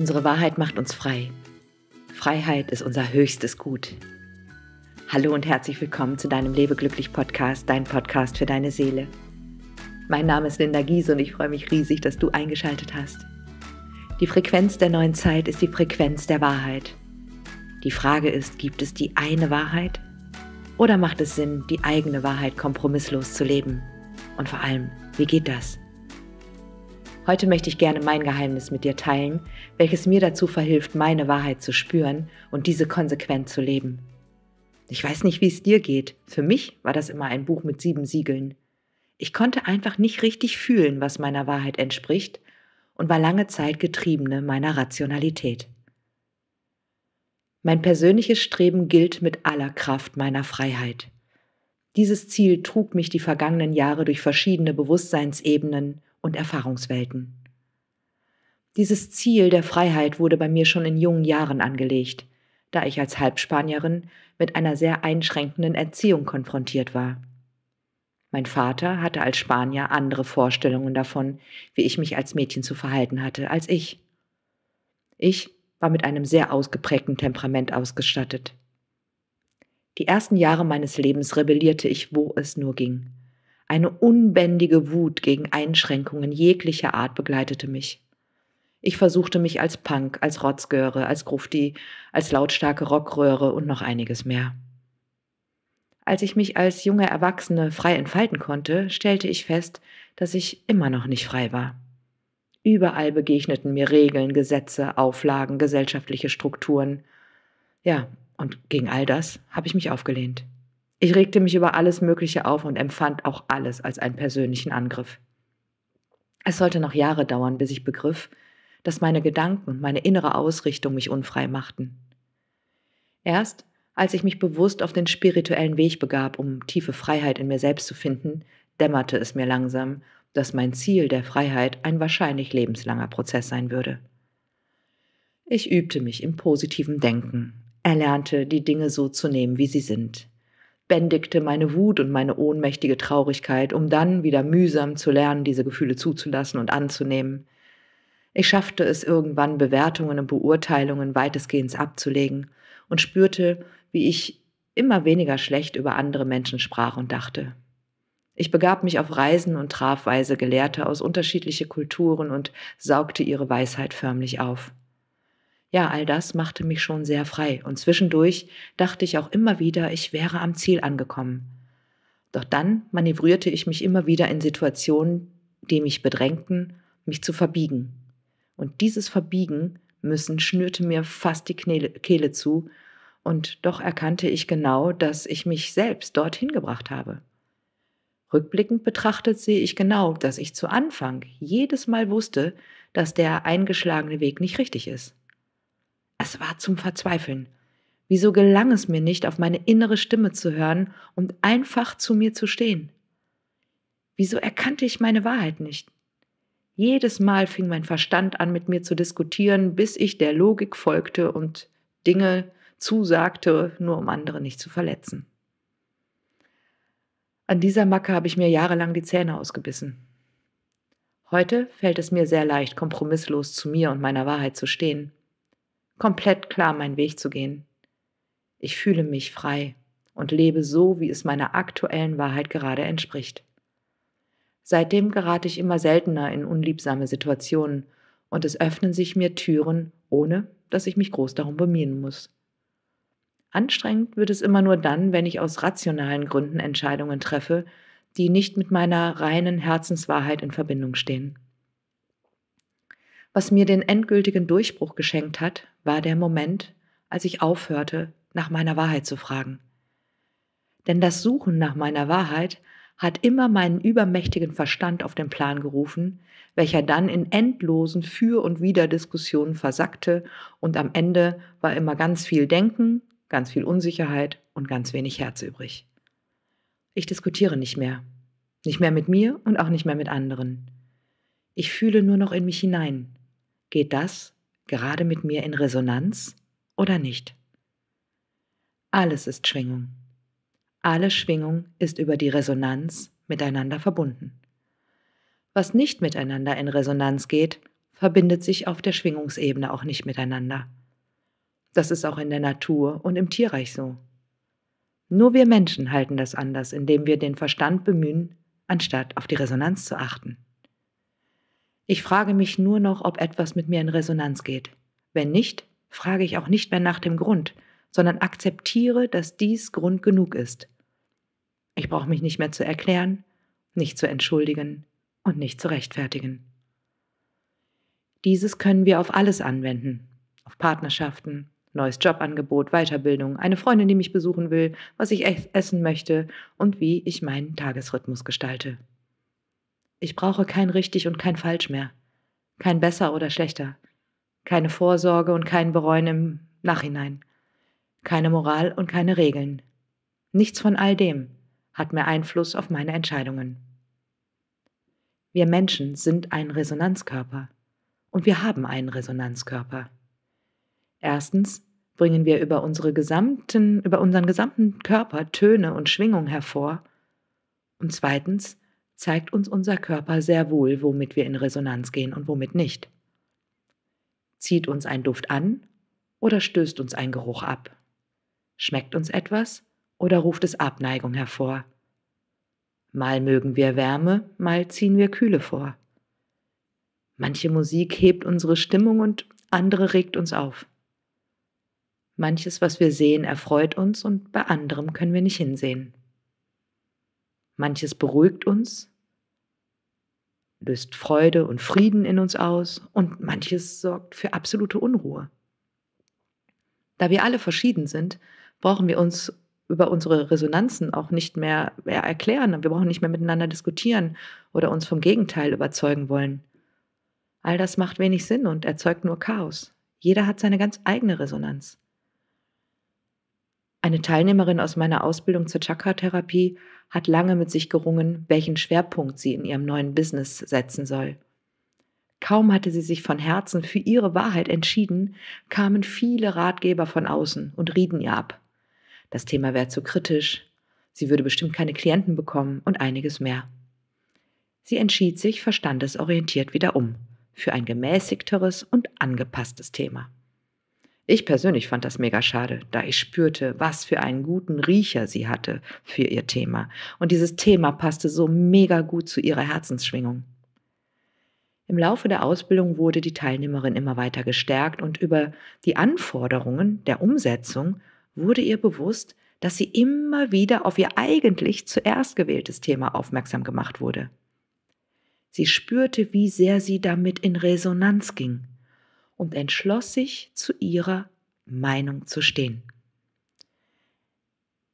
Unsere Wahrheit macht uns frei. Freiheit ist unser höchstes Gut. Hallo und herzlich willkommen zu deinem Lebeglücklich Podcast, dein Podcast für deine Seele. Mein Name ist Linda Gies und ich freue mich riesig, dass du eingeschaltet hast. Die Frequenz der neuen Zeit ist die Frequenz der Wahrheit. Die Frage ist, gibt es die eine Wahrheit? Oder macht es Sinn, die eigene Wahrheit kompromisslos zu leben? Und vor allem, wie geht das? Heute möchte ich gerne mein Geheimnis mit dir teilen, welches mir dazu verhilft, meine Wahrheit zu spüren und diese konsequent zu leben. Ich weiß nicht, wie es dir geht. Für mich war das immer ein Buch mit sieben Siegeln. Ich konnte einfach nicht richtig fühlen, was meiner Wahrheit entspricht und war lange Zeit Getriebene meiner Rationalität. Mein persönliches Streben gilt mit aller Kraft meiner Freiheit. Dieses Ziel trug mich die vergangenen Jahre durch verschiedene Bewusstseinsebenen und Erfahrungswelten. Dieses Ziel der Freiheit wurde bei mir schon in jungen Jahren angelegt, da ich als Halbspanierin mit einer sehr einschränkenden Erziehung konfrontiert war. Mein Vater hatte als Spanier andere Vorstellungen davon, wie ich mich als Mädchen zu verhalten hatte, als ich. Ich war mit einem sehr ausgeprägten Temperament ausgestattet. Die ersten Jahre meines Lebens rebellierte ich, wo es nur ging. Eine unbändige Wut gegen Einschränkungen jeglicher Art begleitete mich. Ich versuchte mich als Punk, als Rotzgöre, als Grufti, als lautstarke Rockröhre und noch einiges mehr. Als ich mich als junge Erwachsene frei entfalten konnte, stellte ich fest, dass ich immer noch nicht frei war. Überall begegneten mir Regeln, Gesetze, Auflagen, gesellschaftliche Strukturen. Ja, und gegen all das habe ich mich aufgelehnt. Ich regte mich über alles Mögliche auf und empfand auch alles als einen persönlichen Angriff. Es sollte noch Jahre dauern, bis ich begriff, dass meine Gedanken und meine innere Ausrichtung mich unfrei machten. Erst als ich mich bewusst auf den spirituellen Weg begab, um tiefe Freiheit in mir selbst zu finden, dämmerte es mir langsam, dass mein Ziel der Freiheit ein wahrscheinlich lebenslanger Prozess sein würde. Ich übte mich im positiven Denken, erlernte die Dinge so zu nehmen, wie sie sind, bändigte meine Wut und meine ohnmächtige Traurigkeit, um dann wieder mühsam zu lernen, diese Gefühle zuzulassen und anzunehmen. Ich schaffte es irgendwann, Bewertungen und Beurteilungen weitestgehend abzulegen und spürte, wie ich immer weniger schlecht über andere Menschen sprach und dachte. Ich begab mich auf Reisen und traf weise Gelehrte aus unterschiedlichen Kulturen und saugte ihre Weisheit förmlich auf. Ja, all das machte mich schon sehr frei und zwischendurch dachte ich auch immer wieder, ich wäre am Ziel angekommen. Doch dann manövrierte ich mich immer wieder in Situationen, die mich bedrängten, mich zu verbiegen. Und dieses Verbiegen müssen schnürte mir fast die Kehle zu, und doch erkannte ich genau, dass ich mich selbst dorthin gebracht habe. Rückblickend betrachtet sehe ich genau, dass ich zu Anfang jedes Mal wusste, dass der eingeschlagene Weg nicht richtig ist. Es war zum Verzweifeln. Wieso gelang es mir nicht, auf meine innere Stimme zu hören und einfach zu mir zu stehen? Wieso erkannte ich meine Wahrheit nicht? Jedes Mal fing mein Verstand an, mit mir zu diskutieren, bis ich der Logik folgte und Dinge zusagte, nur um andere nicht zu verletzen. An dieser Macke habe ich mir jahrelang die Zähne ausgebissen. Heute fällt es mir sehr leicht, kompromisslos zu mir und meiner Wahrheit zu stehen komplett klar meinen Weg zu gehen. Ich fühle mich frei und lebe so, wie es meiner aktuellen Wahrheit gerade entspricht. Seitdem gerate ich immer seltener in unliebsame Situationen und es öffnen sich mir Türen, ohne dass ich mich groß darum bemühen muss. Anstrengend wird es immer nur dann, wenn ich aus rationalen Gründen Entscheidungen treffe, die nicht mit meiner reinen Herzenswahrheit in Verbindung stehen. Was mir den endgültigen Durchbruch geschenkt hat, war der Moment, als ich aufhörte, nach meiner Wahrheit zu fragen. Denn das Suchen nach meiner Wahrheit hat immer meinen übermächtigen Verstand auf den Plan gerufen, welcher dann in endlosen Für- und Wider-Diskussionen versackte und am Ende war immer ganz viel Denken, ganz viel Unsicherheit und ganz wenig Herz übrig. Ich diskutiere nicht mehr. Nicht mehr mit mir und auch nicht mehr mit anderen. Ich fühle nur noch in mich hinein. Geht das gerade mit mir in Resonanz oder nicht? Alles ist Schwingung. Alle Schwingung ist über die Resonanz miteinander verbunden. Was nicht miteinander in Resonanz geht, verbindet sich auf der Schwingungsebene auch nicht miteinander. Das ist auch in der Natur und im Tierreich so. Nur wir Menschen halten das anders, indem wir den Verstand bemühen, anstatt auf die Resonanz zu achten. Ich frage mich nur noch, ob etwas mit mir in Resonanz geht. Wenn nicht, frage ich auch nicht mehr nach dem Grund, sondern akzeptiere, dass dies Grund genug ist. Ich brauche mich nicht mehr zu erklären, nicht zu entschuldigen und nicht zu rechtfertigen. Dieses können wir auf alles anwenden. Auf Partnerschaften, neues Jobangebot, Weiterbildung, eine Freundin, die mich besuchen will, was ich essen möchte und wie ich meinen Tagesrhythmus gestalte. Ich brauche kein richtig und kein falsch mehr, kein besser oder schlechter, keine Vorsorge und kein Bereuen im Nachhinein, keine Moral und keine Regeln. Nichts von all dem hat mehr Einfluss auf meine Entscheidungen. Wir Menschen sind ein Resonanzkörper und wir haben einen Resonanzkörper. Erstens bringen wir über, unsere gesamten, über unseren gesamten Körper Töne und Schwingungen hervor und zweitens zeigt uns unser Körper sehr wohl, womit wir in Resonanz gehen und womit nicht. Zieht uns ein Duft an oder stößt uns ein Geruch ab? Schmeckt uns etwas oder ruft es Abneigung hervor? Mal mögen wir Wärme, mal ziehen wir Kühle vor. Manche Musik hebt unsere Stimmung und andere regt uns auf. Manches, was wir sehen, erfreut uns und bei anderem können wir nicht hinsehen. Manches beruhigt uns, löst Freude und Frieden in uns aus und manches sorgt für absolute Unruhe. Da wir alle verschieden sind, brauchen wir uns über unsere Resonanzen auch nicht mehr erklären. und Wir brauchen nicht mehr miteinander diskutieren oder uns vom Gegenteil überzeugen wollen. All das macht wenig Sinn und erzeugt nur Chaos. Jeder hat seine ganz eigene Resonanz. Eine Teilnehmerin aus meiner Ausbildung zur Chakra-Therapie hat lange mit sich gerungen, welchen Schwerpunkt sie in ihrem neuen Business setzen soll. Kaum hatte sie sich von Herzen für ihre Wahrheit entschieden, kamen viele Ratgeber von außen und rieten ihr ab. Das Thema wäre zu kritisch, sie würde bestimmt keine Klienten bekommen und einiges mehr. Sie entschied sich verstandesorientiert wieder um für ein gemäßigteres und angepasstes Thema. Ich persönlich fand das mega schade, da ich spürte, was für einen guten Riecher sie hatte für ihr Thema. Und dieses Thema passte so mega gut zu ihrer Herzensschwingung. Im Laufe der Ausbildung wurde die Teilnehmerin immer weiter gestärkt und über die Anforderungen der Umsetzung wurde ihr bewusst, dass sie immer wieder auf ihr eigentlich zuerst gewähltes Thema aufmerksam gemacht wurde. Sie spürte, wie sehr sie damit in Resonanz ging und entschloss sich, zu ihrer Meinung zu stehen.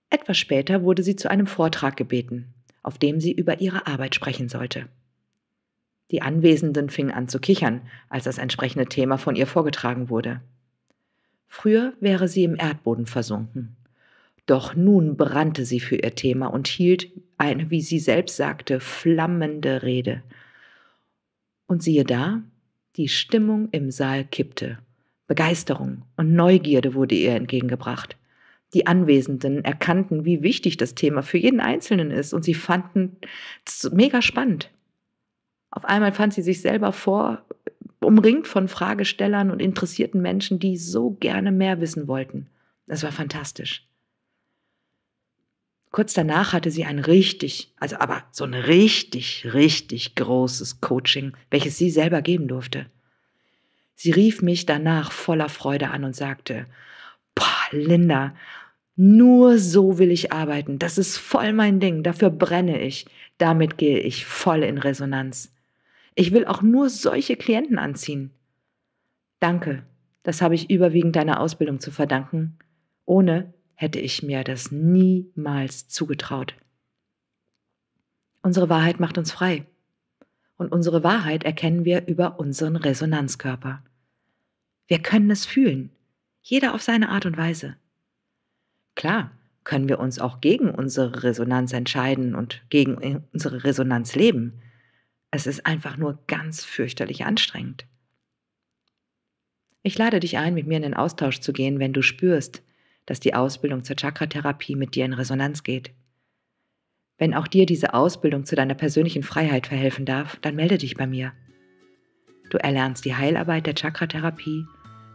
Etwas später wurde sie zu einem Vortrag gebeten, auf dem sie über ihre Arbeit sprechen sollte. Die Anwesenden fingen an zu kichern, als das entsprechende Thema von ihr vorgetragen wurde. Früher wäre sie im Erdboden versunken. Doch nun brannte sie für ihr Thema und hielt eine, wie sie selbst sagte, flammende Rede. Und siehe da, die Stimmung im Saal kippte. Begeisterung und Neugierde wurde ihr entgegengebracht. Die Anwesenden erkannten, wie wichtig das Thema für jeden Einzelnen ist und sie fanden es mega spannend. Auf einmal fand sie sich selber vor, umringt von Fragestellern und interessierten Menschen, die so gerne mehr wissen wollten. Es war fantastisch. Kurz danach hatte sie ein richtig, also aber so ein richtig, richtig großes Coaching, welches sie selber geben durfte. Sie rief mich danach voller Freude an und sagte, Boah, Linda, nur so will ich arbeiten. Das ist voll mein Ding. Dafür brenne ich. Damit gehe ich voll in Resonanz. Ich will auch nur solche Klienten anziehen. Danke. Das habe ich überwiegend deiner Ausbildung zu verdanken. Ohne hätte ich mir das niemals zugetraut. Unsere Wahrheit macht uns frei. Und unsere Wahrheit erkennen wir über unseren Resonanzkörper. Wir können es fühlen, jeder auf seine Art und Weise. Klar, können wir uns auch gegen unsere Resonanz entscheiden und gegen unsere Resonanz leben. Es ist einfach nur ganz fürchterlich anstrengend. Ich lade dich ein, mit mir in den Austausch zu gehen, wenn du spürst, dass die Ausbildung zur Chakratherapie mit dir in Resonanz geht. Wenn auch dir diese Ausbildung zu deiner persönlichen Freiheit verhelfen darf, dann melde dich bei mir. Du erlernst die Heilarbeit der Chakratherapie,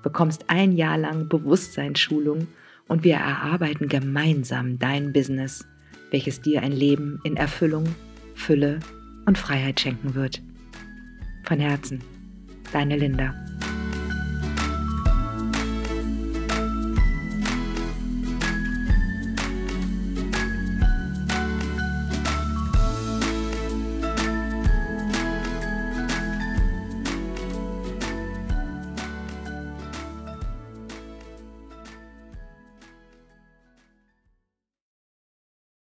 bekommst ein Jahr lang Bewusstseinsschulung und wir erarbeiten gemeinsam dein Business, welches dir ein Leben in Erfüllung, Fülle und Freiheit schenken wird. Von Herzen, deine Linda.